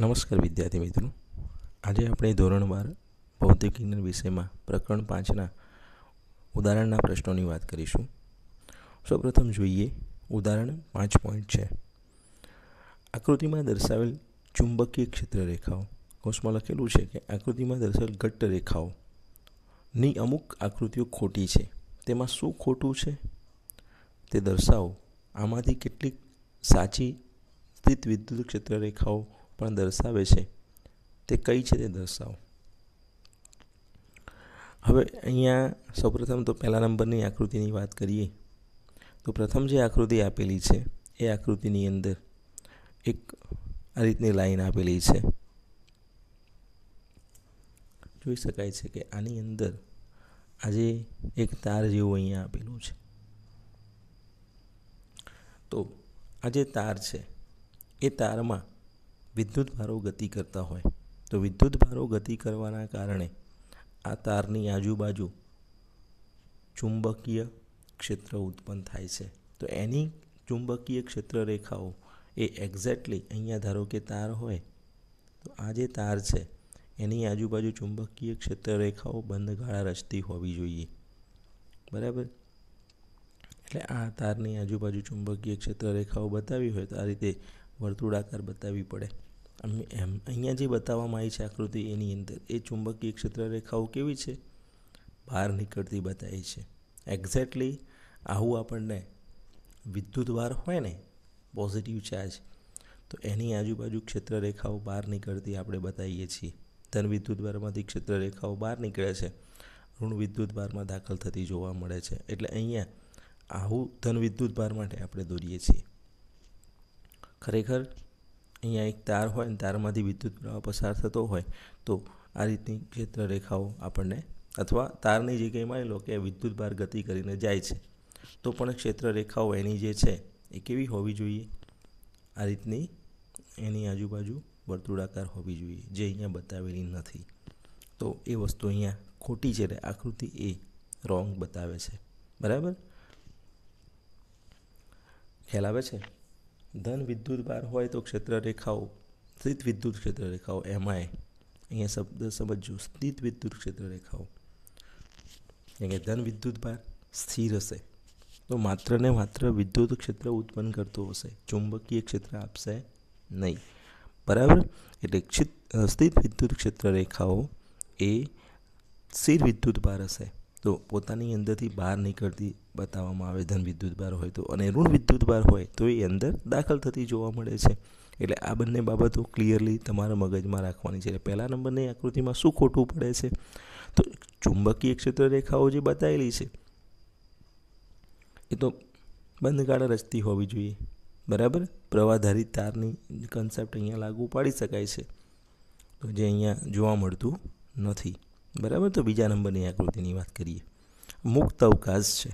નમસ્કાર વિદ્યાર્થી મિત્રો આજે આપણે ધોરણ બાર ભૌતિક વિજ્ઞાન વિષયમાં પ્રકરણ પાંચના ઉદાહરણના પ્રશ્નોની વાત કરીશું સૌપ્રથમ જોઈએ ઉદાહરણ પાંચ પોઈન્ટ છે આકૃતિમાં દર્શાવેલ ચુંબકીય ક્ષેત્ર રેખાઓ કોષમાં લખેલું છે કે આકૃતિમાં દર્શાવેલ ઘટ્ટ રેખાઓની અમુક આકૃતિઓ ખોટી છે તેમાં શું ખોટું છે તે દર્શાવો આમાંથી કેટલીક સાચી સ્થિત વિદ્યુત ક્ષેત્ર રેખાઓ પણ દર્શાવે છે તે કઈ છે તે દર્શાવો હવે અહીંયા સૌપ્રથમ તો પહેલા નંબરની આકૃતિની વાત કરીએ તો પ્રથમ જે આકૃતિ આપેલી છે એ આકૃતિની અંદર એક આ રીતની લાઈન આપેલી છે જોઈ શકાય છે કે આની અંદર આજે એક તાર જેવું અહીંયા આપેલું છે તો આ જે તાર છે એ તારમાં વિદ્યુત ભારો ગતિ કરતા હોય તો વિદ્યુત ભારો ગતિ કરવાના કારણે આ તારની આજુબાજુ ચુંબકીય ક્ષેત્ર ઉત્પન્ન થાય છે તો એની ચુંબકીય ક્ષેત્ર રેખાઓ એ એક્ઝેક્ટલી અહીંયા ધારો કે તાર હોય તો આ જે તાર છે એની આજુબાજુ ચુંબકીય ક્ષેત્ર રેખાઓ બંધ ગાળા રચતી હોવી જોઈએ બરાબર એટલે આ તારની આજુબાજુ ચુંબકીય ક્ષેત્ર રેખાઓ બતાવી હોય તો આ રીતે વર્તુળાકાર બતાવી પડે અમે એમ અહીંયા જે બતાવવામાં આવી છે આકૃતિ એની અંદર એ ચુંબકીય ક્ષેત્ર રેખાઓ કેવી છે બહાર નીકળતી બતાવી છે એક્ઝેક્ટલી આવું આપણને વિદ્યુતવાર હોય ને પોઝિટિવ ચાર્જ તો એની આજુબાજુ ક્ષેત્ર રેખાઓ બહાર નીકળતી આપણે બતાવીએ છીએ ધન વિદ્યુતવારમાંથી ક્ષેત્ર રેખાઓ બહાર નીકળે છે ઋણ વિદ્યુતવારમાં દાખલ થતી જોવા મળે છે એટલે અહીંયા આવું ધન વિદ્યુતભાર માટે આપણે દોરીએ છીએ ખરેખર અહીંયા એક તાર હોય અને તારમાંથી વિદ્યુત પ્રવાહ પસાર થતો હોય તો આ રીતની ક્ષેત્રરેખાઓ આપણને અથવા તારની જગ્યાએ માની લો કે વિદ્યુત ભાર ગતિ કરીને જાય છે તો પણ ક્ષેત્રરેખાઓ એની જે છે એ કેવી હોવી જોઈએ આ રીતની એની આજુબાજુ વર્તુળાકાર હોવી જોઈએ જે અહીંયા બતાવેલી નથી તો એ વસ્તુ અહીંયા ખોટી છે ને આકૃતિ એ રોંગ બતાવે છે બરાબર ખ્યાલ આવે છે ધન વિદ્યુત બાર હોય તો ક્ષેત્ર રેખાઓ સ્થિત વિદ્યુત ક્ષેત્ર રેખાઓ એમઆઈ અહીંયા શબ્દ સમજજો સ્થિત વિદ્યુત ક્ષેત્ર રેખાઓ એટલે ધન વિદ્યુત ભાર સ્થિર હશે તો માત્ર ને માત્ર વિદ્યુત ક્ષેત્ર ઉત્પન્ન કરતું હશે ચુંબકીય ક્ષેત્ર આપશે નહીં બરાબર એટલે સ્થિત વિદ્યુત ક્ષેત્ર રેખાઓ એ સ્થિર વિદ્યુત ભાર હશે તો પોતાની અંદરથી બહાર નીકળતી બતાવવામાં આવે ધન વિદ્યુત બાર હોય તો અને ઋણ વિદ્યુત બાર હોય તો એ અંદર દાખલ થતી જોવા મળે છે એટલે આ બંને બાબતો ક્લિયરલી તમારા મગજમાં રાખવાની છે એટલે પહેલા નંબરની આકૃતિમાં શું ખોટું પડે છે તો ચુંબકીય ક્ષેત્ર રેખાઓ જે બતાવેલી છે એ તો બંધગાળા રચતી હોવી જોઈએ બરાબર પ્રવાધારિત તારની કન્સેપ્ટ અહીંયા લાગુ પાડી શકાય છે તો જે અહીંયા જોવા મળતું નથી બરાબર તો બીજા નંબરની આકૃતિની વાત કરીએ મુક્ત અવકાશ છે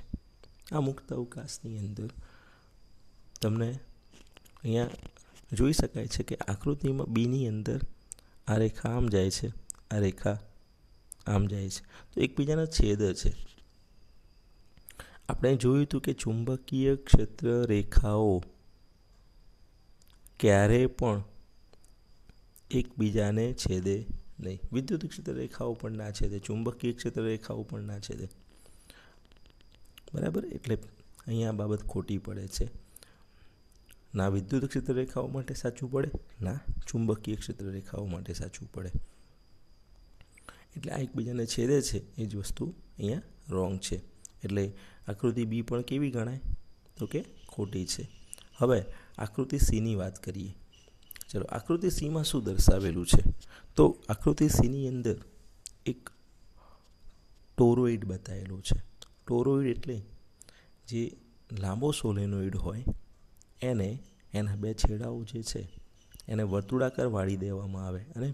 આ મુક્ત અવકાશની અંદર તમને અહીંયા જોઈ શકાય છે કે આકૃતિમાં બીની અંદર આ રેખા આમ જાય છે આ રેખા આમ જાય છે તો એકબીજાના છેદ છે આપણે જોયું હતું કે ચુંબકીય ક્ષેત્ર રેખાઓ ક્યારે પણ એકબીજાને છેદે નહીં વિદ્યુત ક્ષેત્ર રેખાઓ પણ ના છે તે ચુંબકીય ક્ષેત્ર રેખાઓ પણ ના છે તે બરાબર એટલે અહીંયા આ બાબત ખોટી પડે છે ના વિદ્યુત ક્ષેત્ર રેખાઓ માટે સાચું પડે ના ચુંબકીય ક્ષેત્ર રેખાઓ માટે સાચું પડે એટલે આ એકબીજાને છેદે છે એ જ વસ્તુ અહીંયા રોંગ છે એટલે આકૃતિ બી પણ કેવી ગણાય તો કે ખોટી છે હવે આકૃતિ સીની વાત કરીએ ચલો આકૃતિ સીમાં શું દર્શાવેલું છે તો આકૃતિ સીની અંદર એક ટોરોઇડ બતાવેલો છે ટોરોઇડ એટલે જે લાંબો સોલેનોઇડ હોય એને એના બે છેડાઓ જે છે એને વર્તુળાકાર વાળી દેવામાં આવે અને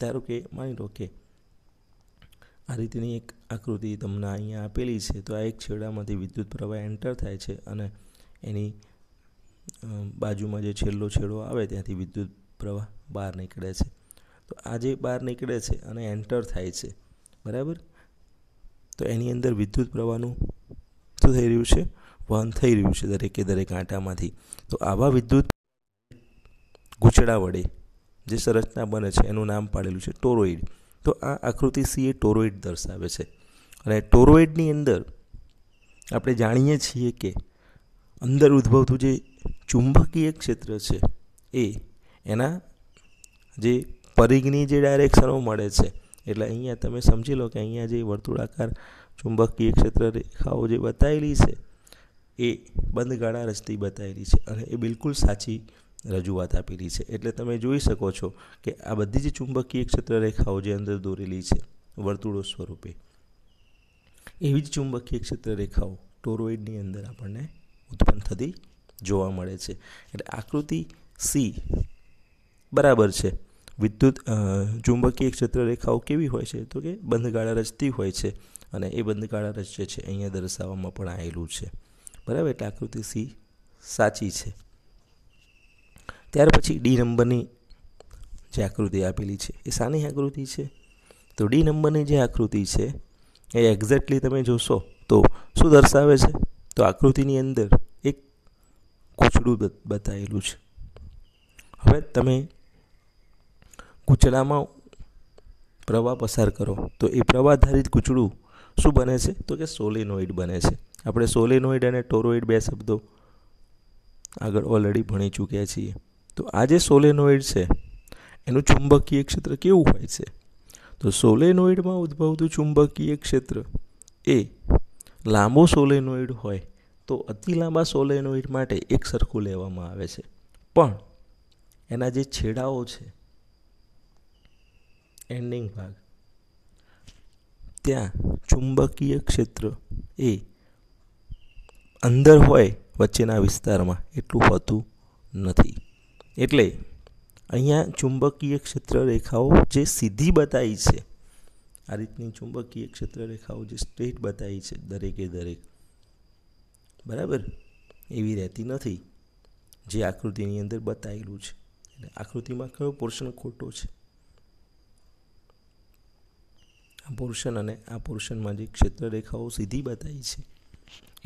ધારો કે માની લો કે આ રીતની એક આકૃતિ તમને અહીંયા આપેલી છે તો આ એક છેડામાંથી વિદ્યુત પ્રવાહ એન્ટર થાય છે અને એની બાજુમાં જે છેલ્લો છેડો આવે ત્યાંથી વિદ્યુત પ્રવાહ બહાર નીકળે છે તો આ જે બહાર નીકળે છે અને એન્ટર થાય છે બરાબર તો એની અંદર વિદ્યુત પ્રવાહનું શું થઈ રહ્યું છે વહન થઈ રહ્યું છે દરેકે દરેક આંટામાંથી તો આવા વિદ્યુત ગૂંચળા વડે જે સંરચના બને છે એનું નામ પાડેલું છે ટોરોઇડ તો આ આકૃતિ સી એ ટોરોઇડ દર્શાવે છે અને ટોરોઇડની અંદર આપણે જાણીએ છીએ કે અંદર ઉદ્ભવતું જે ચુંબકીય ક્ષેત્ર છે એ એના જે પરિઘની જે ડાયરેક્શનો મળે છે એટલે અહીંયા તમે સમજી લો કે અહીંયા જે વર્તુળાકાર ચુંબકીય ક્ષેત્ર રેખાઓ જે બતાવેલી છે એ બંધ ગાળા રચતી બતાવેલી છે અને એ બિલકુલ સાચી રજૂઆત આપેલી છે એટલે તમે જોઈ શકો છો કે આ બધી જ ચુંબકીય ક્ષેત્ર રેખાઓ જે અંદર દોરેલી છે વર્તુળો સ્વરૂપે એવી જ ચુંબકીય ક્ષેત્ર રેખાઓ ટોરોઇડની અંદર આપણને ઉત્પન્ન થતી જોવા મળે છે એટલે આકૃતિ સી બરાબર છે વિદ્યુત ચુંબકીય ક્ષેત્ર રેખાઓ કેવી હોય છે તો કે બંધગાળા રચતી હોય છે અને એ બંધગાળા રચ જે છે અહીંયા દર્શાવવામાં પણ આવેલું છે બરાબર એટલે આકૃતિ સી સાચી છે ત્યાર પછી ડી નંબરની જે આકૃતિ આપેલી છે એ સાની આકૃતિ છે તો ડી નંબરની જે આકૃતિ છે એ એક્ઝેક્ટલી તમે જોશો તો શું દર્શાવે છે તો આકૃતિની અંદર એક કૂચડું બતાવેલું છે હવે તમે કૂચડામાં પ્રવાહ પસાર કરો તો એ પ્રવાહધારિત કૂચડું શું બને છે તો કે સોલેનોઇડ બને છે આપણે સોલેનોઇડ અને ટોરોઇડ બે શબ્દો આગળ ઓલરેડી ભણી ચૂક્યા છીએ તો આ જે સોલેનોઇડ છે એનું ચુંબકીય ક્ષેત્ર કેવું હોય છે તો સોલેનોઇડમાં ઉદ્ભવતું ચુંબકીય ક્ષેત્ર એ લાંબો સોલેનોઇડ હોય તો અતિ લાંબા સોલેનોઇડ માટે એક સરખું લેવામાં આવે છે પણ એના જે છેડાઓ છે એન્ડિંગ ભાગ ત્યાં ચુંબકીય ક્ષેત્ર એ અંદર હોય વચ્ચેના વિસ્તારમાં એટલું હોતું નથી એટલે અહીંયા ચુંબકીય ક્ષેત્ર રેખાઓ જે સીધી બતાવી છે આ રીતની ચુંબકીય ક્ષેત્ર રેખાઓ જે સ્ટ્રેટ બતાવી છે દરેકે દરેક બરાબર એવી રહેતી નથી જે આકૃતિની અંદર બતાવેલું છે એટલે આકૃતિમાં કયો પોર્શન ખોટો છે આ પોર્શન અને આ પોર્શનમાં જે ક્ષેત્રરેખાઓ સીધી બતાવી છે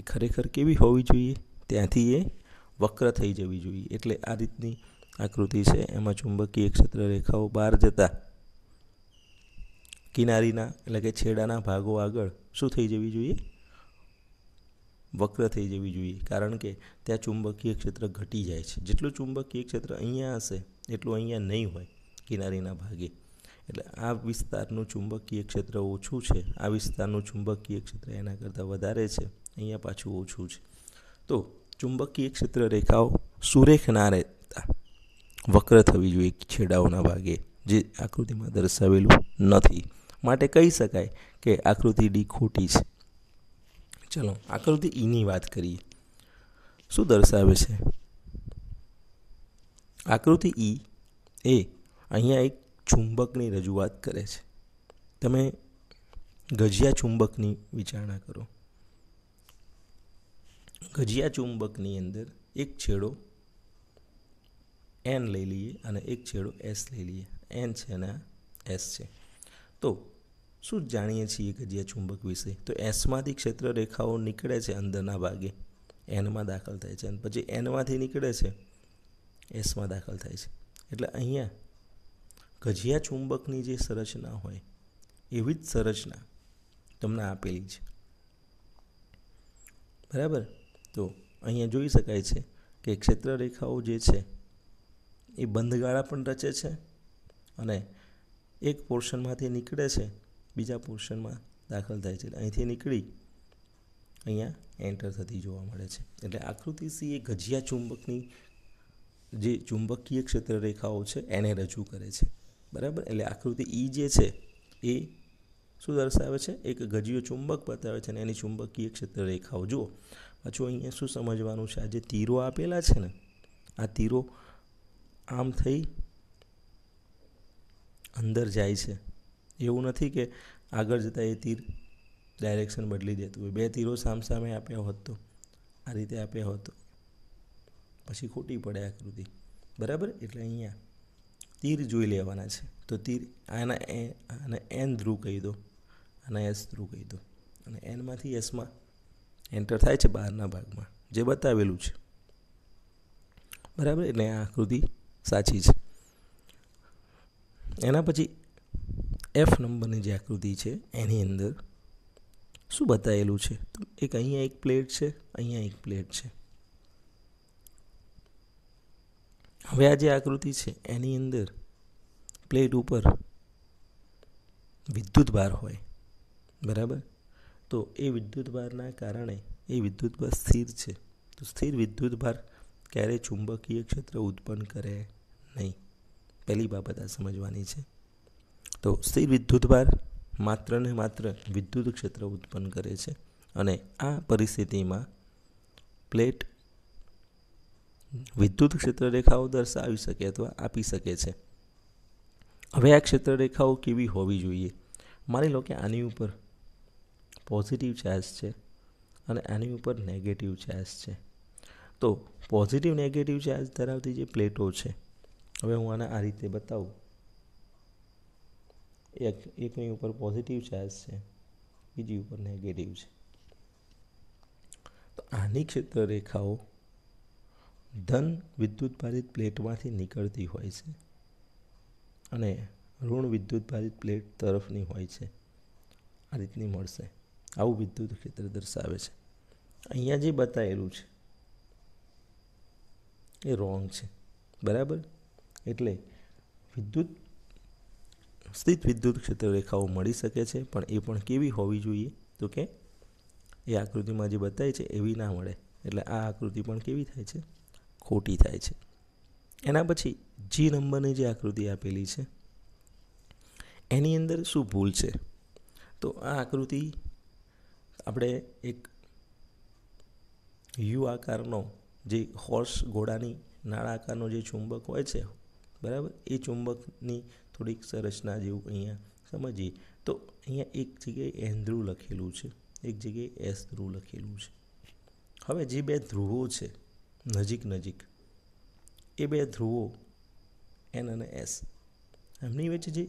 એ ખરેખર કેવી હોવી જોઈએ ત્યાંથી એ વક્ર થઈ જવી જોઈએ એટલે આ રીતની આકૃતિ છે એમાં ચુંબકીય ક્ષેત્રરેખાઓ બહાર જતા કિનારીના એટલે કે છેડાના ભાગો આગળ શું થઈ જવી જોઈએ વક્ર થઈ જવી જોઈએ કારણ કે ત્યાં ચુંબકીય ક્ષેત્ર ઘટી જાય છે જેટલું ચુંબકીય ક્ષેત્ર અહીંયા હશે એટલું અહીંયા નહીં હોય કિનારીના ભાગે એટલે આ વિસ્તારનું ચુંબકીય ક્ષેત્ર ઓછું છે આ વિસ્તારનું ચુંબકીય ક્ષેત્ર એના કરતાં વધારે છે અહીંયા પાછું ઓછું છે તો ચુંબકીય ક્ષેત્ર રેખાઓ સુરેખ ના રહેતા વક્ર થવી જોઈએ છેડાઓના ભાગે જે આકૃતિમાં દર્શાવેલું નથી માટે કહી શકાય કે આકૃતિ ડી ખોટી છે ચાલો આકૃતિ ઈની e વાત કરીએ શું દર્શાવે છે આકૃતિ ઈ e એ અહીંયા એક ચુંબકની રજૂઆત કરે છે તમે ગજિયા ચુંબકની વિચારણા કરો ગજિયા ચુંબકની અંદર એક છેડો એન લઈ લઈએ અને એક છેડો એસ લઈ લઈએ એન છે અને એસ છે તો શું જાણીએ છીએ ગજિયા ચુંબક વિશે તો એસમાંથી ક્ષેત્ર રેખાઓ નીકળે છે અંદરના ભાગે એનમાં દાખલ થાય છે અને પછી એનમાંથી નીકળે છે એસમાં દાખલ થાય છે એટલે અહીંયા ગજિયા ચુંબકની જે સંરચના હોય એવી જ સંરચના તમને આપેલી છે બરાબર તો અહીંયા જોઈ શકાય છે કે ક્ષેત્ર રેખાઓ જે છે એ બંધગાળા પણ રચે છે અને એક પોર્શનમાંથી નીકળે છે બીજા પોર્શનમાં દાખલ થાય છે અહીંથી નીકળી અહીંયા એન્ટર થતી જોવા મળે છે એટલે આકૃતિ સી એ ગજિયા ચુંબકની જે ચુંબકીય ક્ષેત્ર રેખાઓ છે એને રજૂ કરે છે બરાબર એટલે આકૃતિ ઈ e જે છે એ શું દર્શાવે છે એક ગજિયો ચુંબક બતાવે છે અને એની ચુંબકીય ક્ષેત્ર રેખાઓ જુઓ પાછું અહીંયા શું સમજવાનું છે આ જે તીરો આપેલા છે ને આ તીરો આમ થઈ અંદર જાય છે એવું નથી કે આગળ જતાં એ તીર ડાયરેક્શન બદલી દેતું હોય બે તીરો સામસામે આપ્યા હોત તો આ રીતે આપ્યા હોત પછી ખોટી પડે આકૃતિ બરાબર એટલે અહીંયા તીર જોઈ લેવાના છે તો તીર આના એ આને એન ધ્રુવ કહી દો આના એસ ધ્રુવ કહી દો અને એનમાંથી એસમાં એન્ટર થાય છે બહારના ભાગમાં જે બતાવેલું છે બરાબર એટલે આ આકૃતિ સાચી છે એના પછી એફ નંબરની જે આકૃતિ છે એની અંદર શું બતાવેલું છે એક અહીંયા એક પ્લેટ છે અહીંયા એક પ્લેટ છે હવે આ જે આકૃતિ છે એની અંદર પ્લેટ ઉપર વિદ્યુત ભાર હોય બરાબર તો એ વિદ્યુત ભારના કારણે એ વિદ્યુત ભાર સ્થિર છે તો સ્થિર વિદ્યુત ભાર ક્યારેય ચુંબકીય ક્ષેત્ર ઉત્પન્ન કરે નહીં પહેલી બાબત આ સમજવાની છે તો સ્થિર વિદ્યુતભાર માત્ર ને માત્ર વિદ્યુત ક્ષેત્ર ઉત્પન્ન કરે છે અને આ પરિસ્થિતિમાં પ્લેટ વિદ્યુત ક્ષેત્ર રેખાઓ દર્શાવી શકે અથવા આપી શકે છે હવે આ ક્ષેત્ર રેખાઓ કેવી હોવી જોઈએ માની લો કે આની ઉપર પોઝિટિવ ચાર્જ છે અને આની ઉપર નેગેટિવ ચાર્જ છે તો પોઝિટિવ નેગેટિવ ચાર્જ ધરાવતી જે પ્લેટો છે હવે હું આને આ રીતે બતાવું એક એકની ઉપર પોઝિટિવ ચાર્જ છે બીજી ઉપર નેગેટિવ છે તો આની ક્ષેત્ર રેખાઓ ધન વિદ્યુતભારિત પ્લેટમાંથી નીકળતી હોય છે અને ઋણ વિદ્યુતભારિત પ્લેટ તરફની હોય છે આ રીતની મળશે આવું વિદ્યુત ક્ષેત્ર દર્શાવે છે અહીંયા જે બતાવેલું છે એ રોંગ છે બરાબર એટલે વિદ્યુત સ્થિત વિદ્યુત ક્ષેત્ર રેખાઓ મળી શકે છે પણ એ પણ કેવી હોવી જોઈએ તો કે એ આકૃતિમાં જે બતાવી છે એવી ના મળે એટલે આ આકૃતિ પણ કેવી થાય છે ખોટી થાય છે એના પછી જી નંબરની જે આકૃતિ આપેલી છે એની અંદર શું ભૂલ છે તો આ આકૃતિ આપણે એક યુ આકારનો જે હોર્સ ઘોડાની નાળા આકારનો જે ચુંબક હોય છે બરાબર એ ચુંબકની થોડીક સંરચના જેવું અહીંયા સમજીએ તો અહીંયા એક જગ્યાએ એન ધ્રુવ લખેલું છે એક જગ્યાએ એસ ધ્રુવ લખેલું છે હવે જે બે ધ્રુવો છે નજીક નજીક એ બે ધ્રુવો એન અને એસ એમની વચ્ચે જે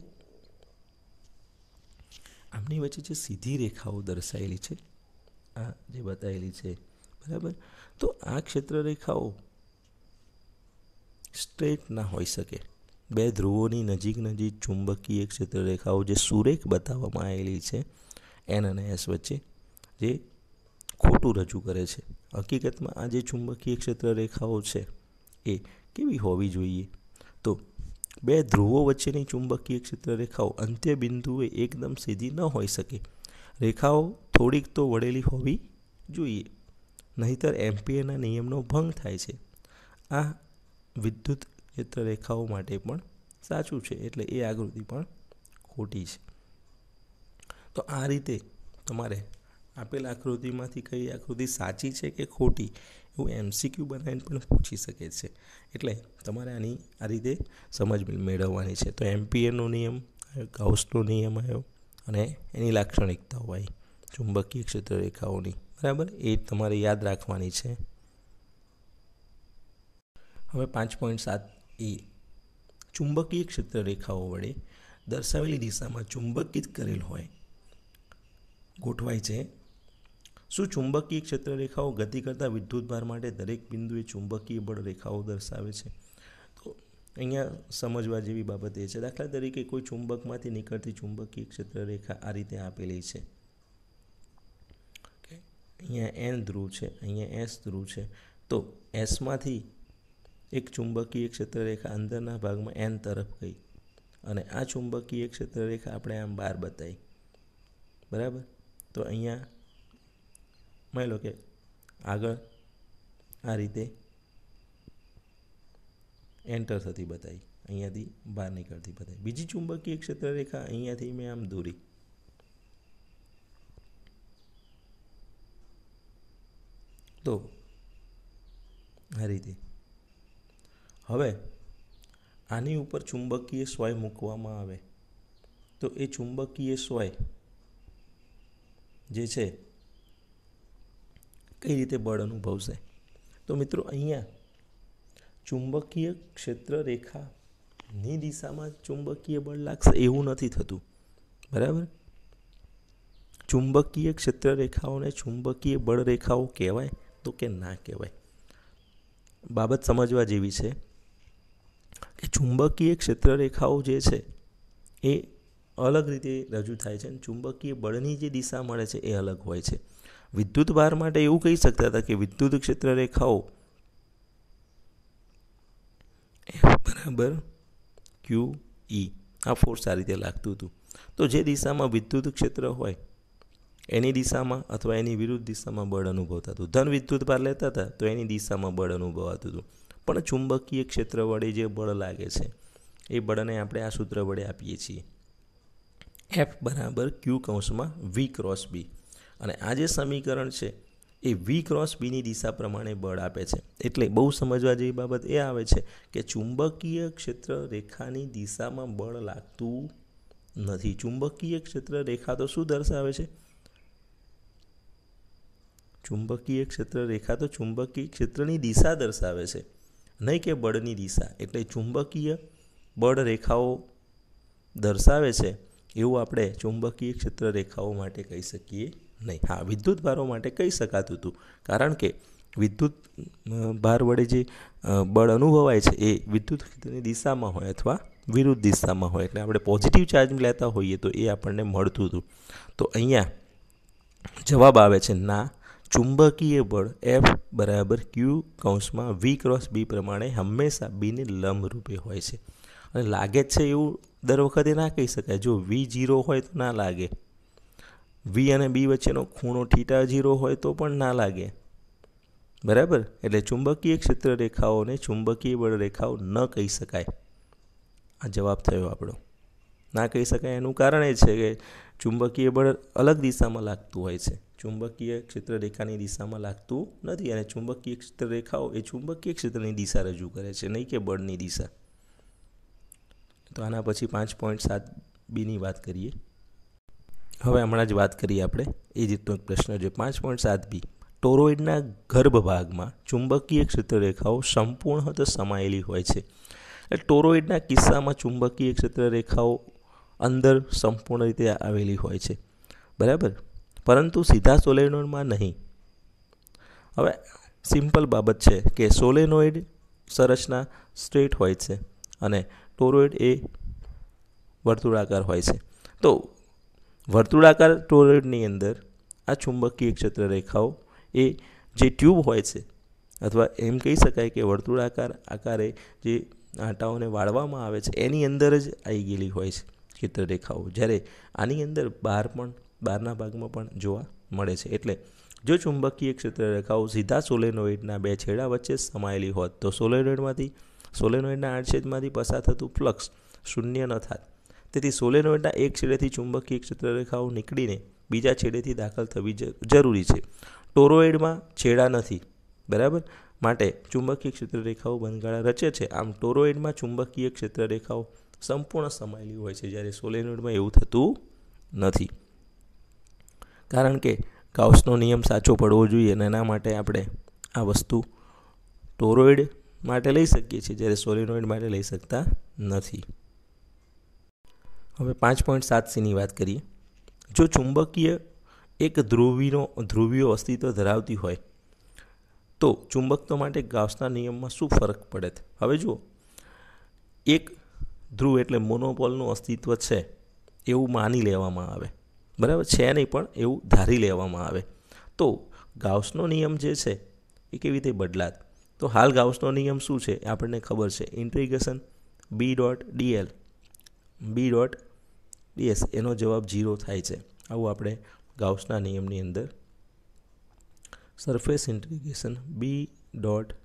આમની વચ્ચે જે સીધી રેખાઓ દર્શાયેલી છે આ જે બતાવેલી છે બરાબર તો આ ક્ષેત્ર રેખાઓ સ્ટ્રેટ ના હોઈ શકે બે ધ્રુવોની નજીક નજીક ચુંબકીય ક્ષેત્ર રેખાઓ જે સુરેખ બતાવવામાં આવેલી છે એન અને એસ વચ્ચે જે ખોટું રજૂ કરે છે હકીકતમાં આ જે ચુંબકીય ક્ષેત્ર રેખાઓ છે એ કેવી હોવી જોઈએ તો બે ધ્રુવો વચ્ચેની ચુંબકીય ક્ષેત્ર રેખાઓ અંત્ય બિંદુએ એકદમ સીધી ન હોઈ શકે રેખાઓ થોડીક તો વળેલી હોવી જોઈએ નહીતર એમપીએના નિયમનો ભંગ થાય છે આ વિદ્યુત ચિત્રરેખાઓ માટે પણ સાચું છે એટલે એ આકૃતિ પણ ખોટી છે તો આ રીતે તમારે આપેલ આકૃતિમાંથી કઈ આકૃતિ સાચી છે કે ખોટી એવું એમસીક્યુ બનાવીને પણ પૂછી શકે છે એટલે તમારે આની આ રીતે સમજ મેળવવાની છે તો એમપીએનો નિયમ ગાઉસનો નિયમ આવ્યો અને એની લાક્ષણિકતા હોય ચુંબકીય ક્ષેત્રરેખાઓની બરાબર એ તમારે યાદ રાખવાની છે હવે પાંચ પોઈન્ટ સાત એ ચુંબકીય ક્ષેત્ર રેખાઓ વડે દર્શાવેલી દિશામાં ચુંબકિત કરેલ હોય ગોઠવાય છે શું ચુંબકીય ક્ષેત્ર રેખાઓ ગતિ કરતા વિદ્યુતભાર માટે દરેક બિંદુએ ચુંબકીય બળ રેખાઓ દર્શાવે છે તો અહીંયા સમજવા જેવી બાબત એ છે દાખલા તરીકે કોઈ ચુંબકમાંથી નીકળતી ચુંબકીય ક્ષેત્ર રેખા આ રીતે આપેલી છે અહીંયા એન ધ્રુવ છે અહીંયા એસ ધ્રુવ છે તો એસમાંથી એક ચુંબકીય ક્ષેત્રરેખા અંદરના ભાગમાં એન તરફ ગઈ અને આ ચુંબકીય ક્ષેત્રરેખા આપણે આમ બહાર બતાવી બરાબર તો અહીંયા માની લો કે આગળ આ રીતે એન્ટર થતી બતાવી અહીંયાથી બહાર નીકળતી બતાવી બીજી ચુંબકીય ક્ષેત્રરેખા અહીંયાથી મેં આમ દોરી તો આ રીતે હવે આની ઉપર ચુંબકીય સ્વાય મૂકવામાં આવે તો એ ચુંબકીય સ્વાય જે છે કઈ રીતે બળ અનુભવશે તો મિત્રો અહીંયા ચુંબકીય ક્ષેત્ર રેખાની દિશામાં ચુંબકીય બળ લાગશે એવું નથી થતું બરાબર ચુંબકીય ક્ષેત્ર રેખાઓને ચુંબકીય બળ રેખાઓ કહેવાય તો કે ના કહેવાય બાબત સમજવા જેવી છે કે ચુંબકીય ક્ષેત્ર રેખાઓ જે છે એ અલગ રીતે રજૂ થાય છે અને ચુંબકીય બળની જે દિશા મળે છે એ અલગ હોય છે વિદ્યુત ભાર માટે એવું કહી શકતા હતા કે વિદ્યુત ક્ષેત્ર રેખાઓ બરાબર ક્યુ ઈ e, આ ફોર્સ આ રીતે લાગતું હતું તો જે દિશામાં વિદ્યુત ક્ષેત્ર હોય એની દિશામાં અથવા એની વિરુદ્ધ દિશામાં બળ અનુભવતા હતું ધન વિદ્યુત ભાર લેતા હતા તો એની દિશામાં બળ અનુભવાતું હતું પણ ચુંબકીય ક્ષેત્ર વડે જે બળ લાગે છે એ બળને આપણે આ સૂત્ર વડે આપીએ છીએ એફ બરાબર ક્યુ કૌંસમાં વી ક્રોસ બી અને આ જે સમીકરણ છે એ વી ક્રોસ બીની દિશા પ્રમાણે બળ આપે છે એટલે બહુ સમજવા જેવી બાબત એ આવે છે કે ચુંબકીય ક્ષેત્ર રેખાની દિશામાં બળ લાગતું નથી ચુંબકીય ક્ષેત્ર રેખા તો શું દર્શાવે છે ચુંબકીય ક્ષેત્ર રેખા તો ચુંબકીય ક્ષેત્રની દિશા દર્શાવે છે નહીં કે બળની દિશા એટલે ચુંબકીય બળ રેખાઓ દર્શાવે છે એવું આપણે ચુંબકીય ક્ષેત્ર રેખાઓ માટે કહી શકીએ નહીં હા વિદ્યુત ભારો માટે કહી શકાતું હતું કારણ કે વિદ્યુત ભાર વડે જે બળ અનુભવાય છે એ વિદ્યુત ક્ષેત્રની દિશામાં હોય અથવા વિરુદ્ધ દિશામાં હોય એટલે આપણે પોઝિટિવ ચાર્જ લેતા હોઈએ તો એ આપણને મળતું હતું તો અહીંયા જવાબ આવે છે ના ચુંબકીય બળ એફ બરાબર ક્યુ કૌંસમાં વી ક્રોસ બી પ્રમાણે હંમેશા બીને લંબ રૂપે હોય છે અને લાગે જ છે એવું દર વખતે ના કહી શકાય જો વી જીરો હોય તો ના લાગે વી અને બી વચ્ચેનો ખૂણો થીટા જીરો હોય તો પણ ના લાગે બરાબર એટલે ચુંબકીય ક્ષેત્ર રેખાઓને ચુંબકીય બળ રેખાઓ ન કહી શકાય આ જવાબ થયો આપણો ના કહી શકાય એનું કારણ એ છે કે ચુંબકીય બળ અલગ દિશામાં લાગતું હોય છે ચુંબકીય ક્ષેત્રરેખાની દિશામાં લાગતું નથી અને ચુંબકીય ક્ષેત્રરેખાઓ એ ચુંબકીય ક્ષેત્રની દિશા રજૂ કરે છે નહીં કે બળની દિશા તો આના પછી પાંચ પોઈન્ટ સાત બીની વાત કરીએ હવે હમણાં જ વાત કરીએ આપણે એ જ રીતનો એક પ્રશ્ન છે પાંચ પોઈન્ટ સાત બી ટોરોઇડના ગર્ભભાગમાં ચુંબકીય ક્ષેત્રરેખાઓ સંપૂર્ણત સમાયેલી હોય છે એટલે ટોરોઇડના કિસ્સામાં ચુંબકીય ક્ષેત્રરેખાઓ અંદર સંપૂર્ણ રીતે આવેલી હોય છે બરાબર પરંતુ સીધા સોલેનોઇડમાં નહીં હવે સિમ્પલ બાબત છે કે સોલેનોઇડ સંરચના સ્ટ્રેટ હોય છે અને ટોરોઇડ એ વર્તુળાકાર હોય છે તો વર્તુળાકાર ટોરોઇડની અંદર આ ચુંબકીય ક્ષેત્ર રેખાઓ એ જે ટ્યુબ હોય છે અથવા એમ કહી શકાય કે વર્તુળાકાર આકારે જે આંટાઓને વાળવામાં આવે છે એની અંદર જ આવી ગયેલી હોય છે ચિત્રરેખાઓ જ્યારે આની અંદર બહાર પણ બહારના ભાગમાં પણ જોવા મળે છે એટલે જો ચુંબકીય ક્ષેત્ર રેખાઓ સીધા સોલેનોઇડના બે છેડા વચ્ચે સમાયેલી હોત તો સોલેનોઇડમાંથી સોલેનોઇડના આડછેદમાંથી પસાર થતું ફ્લક્સ શૂન્ય ન થાત તેથી સોલેનોઇડના એક છેડેથી ચુંબકીય ક્ષેત્ર રેખાઓ નીકળીને બીજા છેડેથી દાખલ થવી જરૂરી છે ટોરોઇડમાં છેડા નથી બરાબર માટે ચુંબકીય ક્ષેત્ર રેખાઓ બંધગાળા રચે છે આમ ટોરોઇડમાં ચુંબકીય ક્ષેત્ર રેખાઓ સંપૂર્ણ સમાયેલી હોય છે જ્યારે સોલેનોઇડમાં એવું થતું નથી કારણ કે ગાઉસનો નિયમ સાચો પડવો જોઈએ અને એના માટે આપણે આ વસ્તુ ટોરોઇડ માટે લઈ શકીએ છીએ જ્યારે સોલિનોઇડ માટે લઈ શકતા નથી હવે પાંચ પોઈન્ટ સાત સીની વાત કરીએ જો ચુંબકીય એક ધ્રુવીનો ધ્રુવીય અસ્તિત્વ ધરાવતી હોય તો ચુંબકત્વ માટે ગાઉસના નિયમમાં શું ફરક પડે હવે જુઓ એક ધ્રુવ એટલે મોનોપોલનું અસ્તિત્વ છે એવું માની લેવામાં આવે બરાબર છે નહીં પણ એવું ધારી લેવામાં આવે તો ગાઉસનો નિયમ જે છે એ કેવી રીતે બદલાત તો હાલ ગાઉસનો નિયમ શું છે એ આપણને ખબર છે integration B dot D L B dot D S એનો જવાબ ઝીરો થાય છે આવું આપણે ગાઉસના નિયમની અંદર surface integration B dot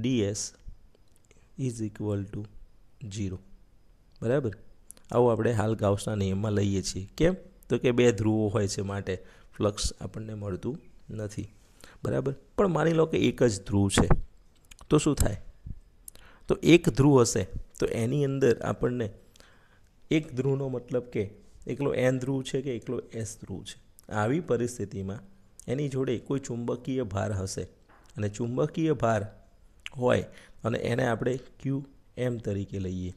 D S is equal to zero બરાબર આવું આપણે હાલ ગાઉસના નિયમમાં લઈએ છીએ કેમ તો કે બે ધ્રુવો હોય છે માટે ફ્લક્સ આપણને મળતું નથી બરાબર પણ માની લો કે એક જ ધ્રુવ છે તો શું થાય તો એક ધ્રુવ હશે તો એની અંદર આપણને એક ધ્રુવનો મતલબ કે એકલો એન ધ્રુવ છે કે એકલો એસ ધ્રુવ છે આવી પરિસ્થિતિમાં એની જોડે કોઈ ચુંબકીય ભાર હશે અને ચુંબકીય ભાર હોય અને એને આપણે ક્યુ એમ તરીકે લઈએ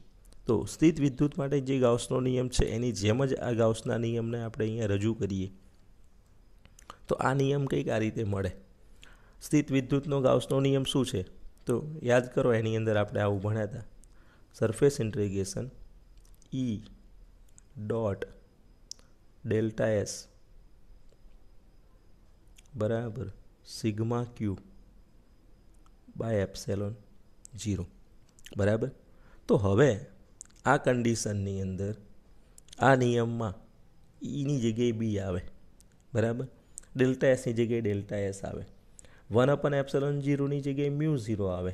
તો સ્થિત વિદ્યુત માટે જે ગાઉસનો નિયમ છે એની જેમ જ આ ગાઉસના નિયમને આપણે અહીંયા રજૂ કરીએ તો આ નિયમ કંઈક આ રીતે મળે સ્થિત વિદ્યુતનો ગાઉસનો નિયમ શું છે તો યાદ કરો એની અંદર આપણે આવું ભણ્યા હતા surface integration E e dot delta S બરાબર sigma Q by epsilon zero બરાબર તો હવે આ કન્ડિશનની અંદર આ નિયમમાં ઈની જગ્યાએ બી આવે બરાબર ડેલ્ટા એસની જગ્યાએ ડેલ્ટા એસ આવે વન અપન એપ્સલોન ઝીરોની જગ્યાએ મ્યુ ઝીરો આવે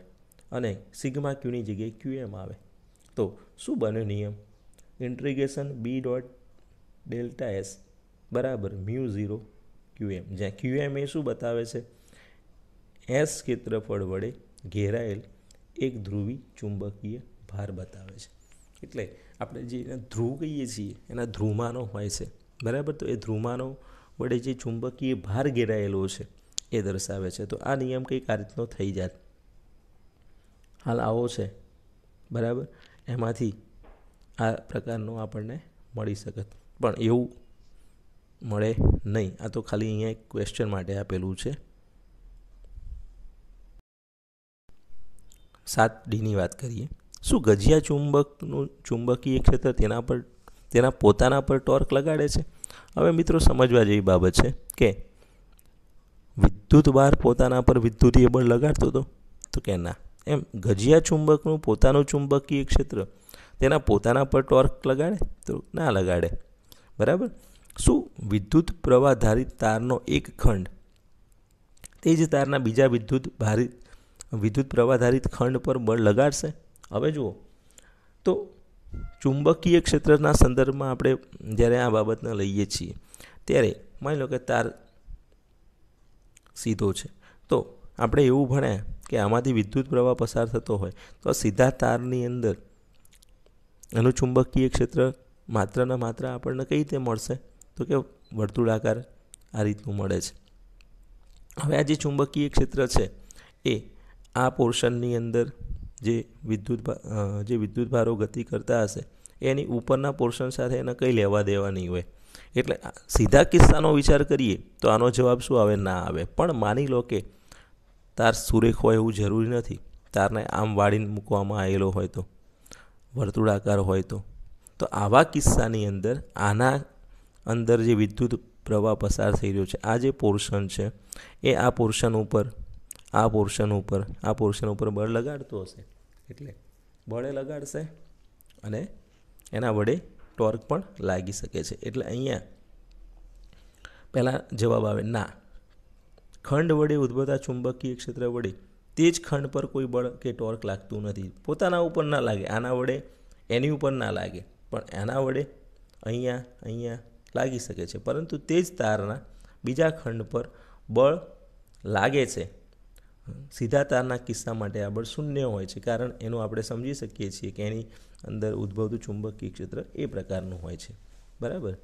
અને સિગ્મા ક્યુની જગ્યાએ ક્યુએમ આવે તો શું બન્યો નિયમ integration B dot delta S બરાબર મ્યુ ઝીરો ક્યુએમ જ્યાં ક્યુએમ એ શું બતાવે છે એસ ક્ષેત્રફળ વડે ઘેરાયેલ એક ધ્રુવી ચુંબકીય ભાર બતાવે છે એટલે આપણે જે ધ્રુવ કહીએ છીએ એના ધ્રુવમાનો હોય છે બરાબર તો એ ધ્રુવમાનો વડે જે ચુંબકીય ભાર ઘેરાયેલો છે એ દર્શાવે છે તો આ નિયમ કંઈક આ રીતનો થઈ જાત હાલ આવો છે બરાબર એમાંથી આ પ્રકારનો આપણને મળી શકત પણ એવું મળે નહીં આ તો ખાલી અહીંયા એક ક્વેશ્ચન માટે આપેલું છે સાત ડીની વાત કરીએ શું ગજિયા ચુંબકનું ચુંબકીય ક્ષેત્ર તેના પર તેના પોતાના પર ટોર્ક લગાડે છે હવે મિત્રો સમજવા જેવી બાબત છે કે વિદ્યુત બાર પોતાના પર વિદ્યુતીય બળ લગાડતો હતો તો કે ના એમ ગજિયા ચુંબકનું પોતાનું ચુંબકીય ક્ષેત્ર તેના પોતાના પર ટોર્ક લગાડે તો ના લગાડે બરાબર શું વિદ્યુત પ્રવાહ ધારિત તારનો એક ખંડ તે જ તારના બીજા વિદ્યુત ભારિત વિદ્યુત પ્રવાહ ધારિત ખંડ પર બળ લગાડશે હવે જુઓ તો ચુંબકીય ક્ષેત્રના સંદર્ભમાં આપણે જ્યારે આ બાબતને લઈએ છીએ ત્યારે માની લો કે તાર સીધો છે તો આપણે એવું ભણે કે આમાંથી વિદ્યુત પ્રવાહ પસાર થતો હોય તો સીધા તારની અંદર એનું ચુંબકીય ક્ષેત્ર માત્રના માત્ર આપણને કઈ રીતે મળશે તો કે વર્તુળાકાર આ રીતનું મળે છે હવે આ જે ચુંબકીય ક્ષેત્ર છે એ આ પોર્શનની અંદર જે વિદ્યુત જે વિદ્યુત ભારો ગતિ કરતા હશે એની ઉપરના પોર્શન સાથે એને કંઈ લેવા દેવા નહીં હોય એટલે સીધા કિસ્સાનો વિચાર કરીએ તો આનો જવાબ શું આવે ના આવે પણ માની લો કે તાર સુરેખ હોય એવું જરૂરી નથી તારને આમ વાળીને મૂકવામાં આવેલો હોય તો વર્તુળાકાર હોય તો તો આવા કિસ્સાની અંદર આના અંદર જે વિદ્યુત પ્રવાહ પસાર થઈ રહ્યો છે આ જે પોર્શન છે એ આ પોર્શન ઉપર આ પોર્શન ઉપર આ પોર્શન ઉપર બળ લગાડતો હશે એટલે બળે લગાડશે અને એના વડે ટોર્ક પણ લાગી શકે છે એટલે અહીંયા પહેલાં જવાબ આવે ના ખંડ વડે ઉદ્ભવતા ચુંબકીય ક્ષેત્ર વડે તે જ ખંડ પર કોઈ બળ કે ટોર્ક લાગતું નથી પોતાના ઉપર ના લાગે આના વડે એની ઉપર ના લાગે પણ એના વડે અહીંયા અહીંયા લાગી શકે છે પરંતુ તે જ તારના બીજા ખંડ પર બળ લાગે છે સીધા તારના કિસ્સા માટે આ બળ શૂન્ય હોય છે કારણ એનું આપણે સમજી શકીએ છીએ કે એની અંદર ઉદ્ભવતું ચુંબકીય ક્ષેત્ર એ પ્રકારનું હોય છે બરાબર